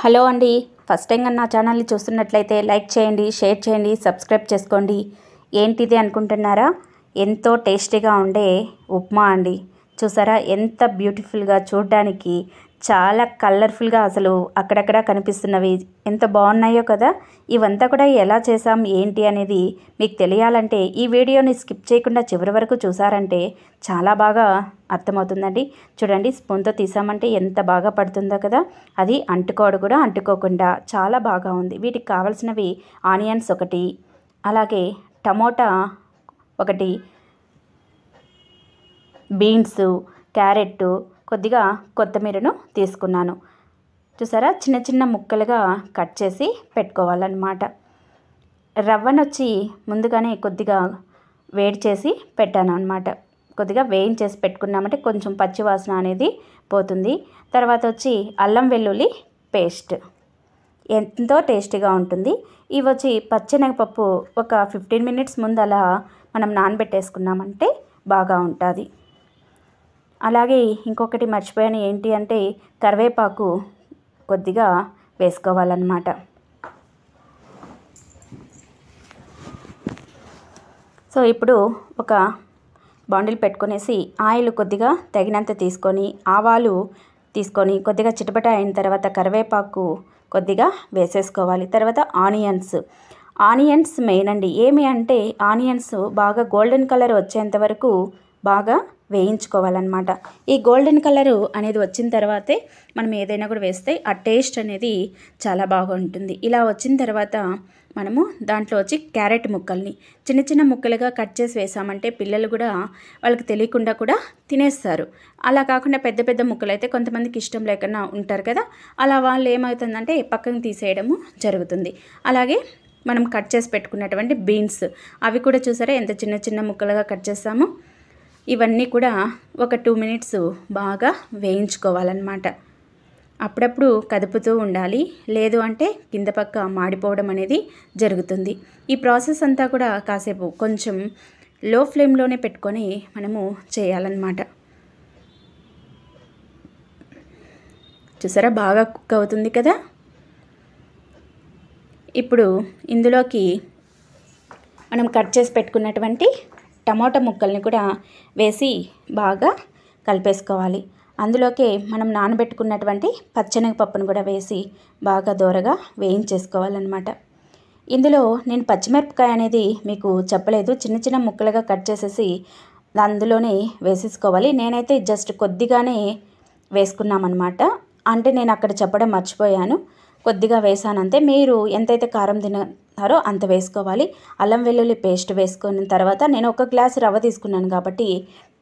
hello అండి first time నా ఛానల్ని చూస్తున్నట్లయితే లైక్ చేయండి షేర్ చేయండి సబ్స్క్రైబ్ చేసుకోండి ఏంటిది అనుకుంటున్నారా ఎంతో టేస్టీగా ఉండే ఉప్మా అండి చూసారా ఎంత బ్యూటిఫుల్గా చూడడానికి చాలా కలర్ఫుల్గా అసలు అక్కడక్కడ కనిపిస్తున్నవి ఎంత బాగున్నాయో కదా ఇవంతా కూడా ఎలా చేసాం ఏంటి అనేది మీకు తెలియాలంటే ఈ వీడియోని స్కిప్ చేయకుండా చివరి వరకు చూసారంటే చాలా బాగా అర్థమవుతుందండి చూడండి స్పూన్తో తీసామంటే ఎంత బాగా పడుతుందో కదా అది అంటుకోడు కూడా అంటుకోకుండా చాలా బాగా ఉంది వీటికి కావాల్సినవి ఆనియన్స్ ఒకటి అలాగే టమోటా ఒకటి బీన్స్ క్యారెట్టు కొద్దిగా కొత్తిమీరను తీసుకున్నాను చూసారా చిన్న చిన్న ముక్కలుగా కట్ చేసి పెట్టుకోవాలన్నమాట రవ్వనొచ్చి ముందుగానే కొద్దిగా వేడి చేసి పెట్టాను అనమాట కొద్దిగా వేయించేసి పెట్టుకున్నామంటే కొంచెం పచ్చివాసన అనేది పోతుంది తర్వాత వచ్చి అల్లం వెల్లుల్లి పేస్ట్ ఎంతో టేస్టీగా ఉంటుంది ఇవి వచ్చి పచ్చెనగపప్పు ఒక ఫిఫ్టీన్ మినిట్స్ ముందు అలా మనం నానబెట్టేసుకున్నామంటే బాగా ఉంటుంది అలాగే ఇంకొకటి మర్చిపోయాను ఏంటి అంటే కరివేపాకు కొద్దిగా వేసుకోవాలన్నమాట సో ఇప్పుడు ఒక బాండిల్ పెట్టుకునేసి ఆయిల్ కొద్దిగా తగినంత తీసుకొని ఆవాలు తీసుకొని కొద్దిగా చిటపట అయిన తర్వాత కరివేపాకు కొద్దిగా వేసేసుకోవాలి తర్వాత ఆనియన్స్ ఆనియన్స్ మెయిన్ అండి ఏమి అంటే ఆనియన్స్ బాగా గోల్డెన్ కలర్ వచ్చేంత వరకు బాగా వేయించుకోవాలన్నమాట ఈ గోల్డెన్ కలరు అనేది వచ్చిన తర్వాతే మనం ఏదైనా కూడా వేస్తే ఆ టేస్ట్ అనేది చాలా బాగుంటుంది ఇలా వచ్చిన తర్వాత మనము దాంట్లో వచ్చి క్యారెట్ ముక్కల్ని చిన్న చిన్న ముక్కలుగా కట్ చేసి వేసామంటే పిల్లలు కూడా వాళ్ళకి తెలియకుండా కూడా తినేస్తారు అలా కాకుండా పెద్ద పెద్ద ముక్కలు అయితే కొంతమందికి ఇష్టం లేకుండా ఉంటారు కదా అలా వాళ్ళు ఏమవుతుందంటే పక్కన తీసేయడము జరుగుతుంది అలాగే మనం కట్ చేసి పెట్టుకున్నటువంటి బీన్స్ అవి కూడా చూసారా ఎంత చిన్న చిన్న ముక్కలుగా కట్ చేస్తామో ఇవన్నీ కూడా ఒక టూ మినిట్స్ బాగా వేయించుకోవాలన్నమాట అప్పుడప్పుడు కదుపుతూ ఉండాలి లేదు అంటే కింద పక్క మాడిపోవడం అనేది జరుగుతుంది ఈ ప్రాసెస్ అంతా కూడా కాసేపు కొంచెం లో ఫ్లేమ్లోనే పెట్టుకొని మనము చేయాలన్నమాట చూసారా బాగా కుక్ అవుతుంది కదా ఇప్పుడు ఇందులోకి మనం కట్ చేసి పెట్టుకున్నటువంటి టమాటా ముక్కల్ని కూడా వేసి బాగా కలిపేసుకోవాలి అందులోకే మనం నానబెట్టుకున్నటువంటి పచ్చనగపప్పును కూడా వేసి బాగా దోరగా వేయించేసుకోవాలన్నమాట ఇందులో నేను పచ్చిమిరపకాయ అనేది మీకు చెప్పలేదు చిన్న చిన్న ముక్కలుగా కట్ చేసేసి అందులోనే వేసేసుకోవాలి నేనైతే జస్ట్ కొద్దిగానే వేసుకున్నామన్నమాట అంటే నేను అక్కడ చెప్పడం మర్చిపోయాను కొద్దిగా వేసానంతే మీరు ఎంతైతే కారం తినారో అంత వేసుకోవాలి అల్లం వెల్లుల్లి పేస్ట్ వేసుకున్న తర్వాత నేను ఒక గ్లాస్ రవ్వ తీసుకున్నాను కాబట్టి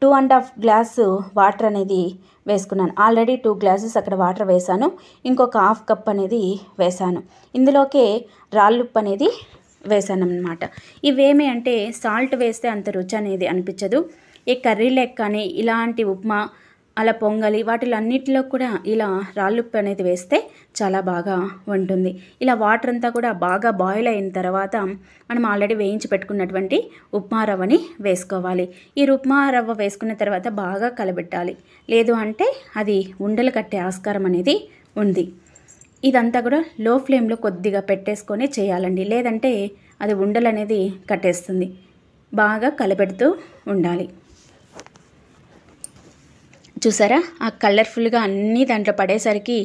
two and half glass water అనేది వేసుకున్నాను ఆల్రెడీ టూ గ్లాసెస్ అక్కడ వాటర్ వేసాను ఇంకొక హాఫ్ కప్ అనేది వేసాను ఇందులోకే రాళ్ళుప్పు అనేది వేసాను అనమాట ఇవేమి అంటే సాల్ట్ వేస్తే అంత రుచి అనేది అనిపించదు ఈ కర్రీ లెక్క కానీ ఇలాంటి ఉప్మా అలా పొంగలి వాటిలన్నిటిలో కూడా ఇలా రాళ్ళుప్పు అనేది వేస్తే చాలా బాగా ఉంటుంది ఇలా వాటర్ అంతా కూడా బాగా బాయిల్ అయిన తర్వాత మనం ఆల్రెడీ వేయించి పెట్టుకున్నటువంటి ఉప్మా రవ్వని వేసుకోవాలి ఈ ఉప్మా రవ్వ వేసుకున్న తర్వాత బాగా కలబెట్టాలి లేదు అంటే అది ఉండలు కట్టే ఆస్కారం అనేది ఉంది ఇదంతా కూడా లో ఫ్లేమ్లో కొద్దిగా పెట్టేసుకొని చేయాలండి లేదంటే అది ఉండలు అనేది కట్టేస్తుంది బాగా కలపెడుతూ ఉండాలి చూసారా ఆ కలర్ఫుల్గా అన్నీ దాంట్లో పడేసరికి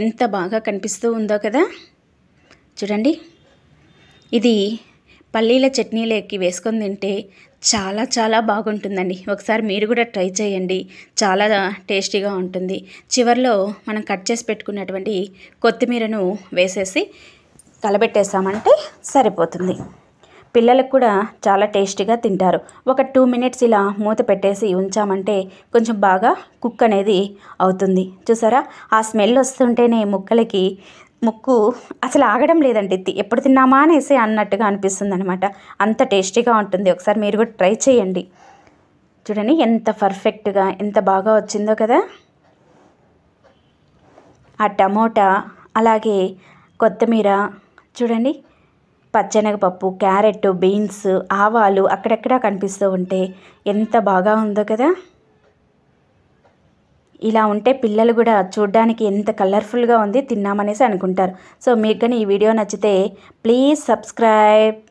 ఎంత బాగా కనిపిస్తూ ఉందో కదా చూడండి ఇది పల్లీల చట్నీలోకి వేసుకొని తింటే చాలా చాలా బాగుంటుందండి ఒకసారి మీరు కూడా ట్రై చేయండి చాలా టేస్టీగా ఉంటుంది చివరిలో మనం కట్ చేసి పెట్టుకున్నటువంటి కొత్తిమీరను వేసేసి కలబెట్టేసామంటే సరిపోతుంది పిల్లలకు కూడా చాలా టేస్టీగా తింటారు ఒక టూ మినిట్స్ ఇలా మూత పెట్టేసి ఉంచామంటే కొంచెం బాగా కుక్ అనేది అవుతుంది చూసారా ఆ స్మెల్ వస్తుంటేనే ముక్కలకి ముక్కు అసలు ఆగడం లేదండి ఎప్పుడు తిన్నామా అనేసి అన్నట్టుగా అనిపిస్తుంది అనమాట అంత టేస్టీగా ఉంటుంది ఒకసారి మీరు కూడా ట్రై చేయండి చూడండి ఎంత పర్ఫెక్ట్గా ఎంత బాగా వచ్చిందో కదా ఆ టమోటా అలాగే కొత్తిమీర చూడండి పచ్చనగపప్పు క్యారెట్ బీన్స్ ఆవాలు అక్కడక్కడ కనిపిస్తూ ఉంటే ఎంత బాగా ఉందో కదా ఇలా ఉంటే పిల్లలు కూడా చూడ్డానికి ఎంత కలర్ఫుల్గా ఉంది తిన్నామనేసి అనుకుంటారు సో మీకు కానీ ఈ వీడియో నచ్చితే ప్లీజ్ సబ్స్క్రైబ్